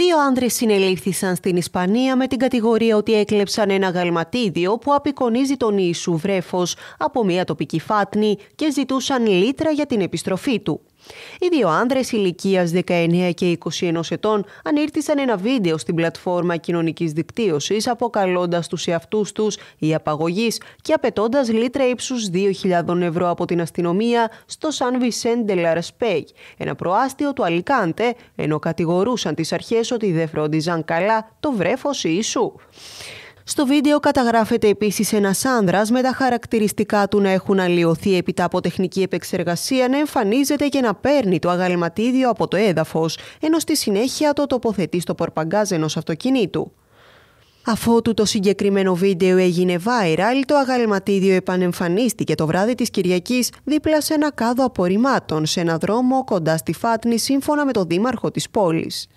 Δύο άνδρες συνελήφθησαν στην Ισπανία με την κατηγορία ότι έκλεψαν ένα γαλματίδιο που απεικονίζει τον Ιησού βρέφος από μια τοπική φάτνη και ζητούσαν λίτρα για την επιστροφή του. Οι δύο άνδρες ηλικίας 19 και 21 ετών ανήρτησαν ένα βίντεο στην πλατφόρμα κοινωνικής δικτύωσης αποκαλώντας τους εαυτούς τους η απαγωγής και απαιτώντας λίτρα ύψους 2.000 ευρώ από την αστυνομία στο Σαν Βισέντε Λαρασπέι, ένα προάστιο του Αλικάντε, ενώ κατηγορούσαν τις αρχές ότι δεν φρόντιζαν καλά το βρέφος Ιησού. Στο βίντεο καταγράφεται επίσης ένας άνδρας με τα χαρακτηριστικά του να έχουν αλλοιωθεί επί από τεχνική επεξεργασία να εμφανίζεται και να παίρνει το αγαλματίδιο από το έδαφος, ενώ στη συνέχεια το τοποθετεί στο πορπαγκάζ ενός αυτοκινήτου. Αφότου το συγκεκριμένο βίντεο έγινε viral, το αγαλματίδιο επανεμφανίστηκε το βράδυ της Κυριακής δίπλα σε ένα κάδο απορριμμάτων σε ένα δρόμο κοντά στη Φάτνη σύμφωνα με τον δήμαρχο της πόλης.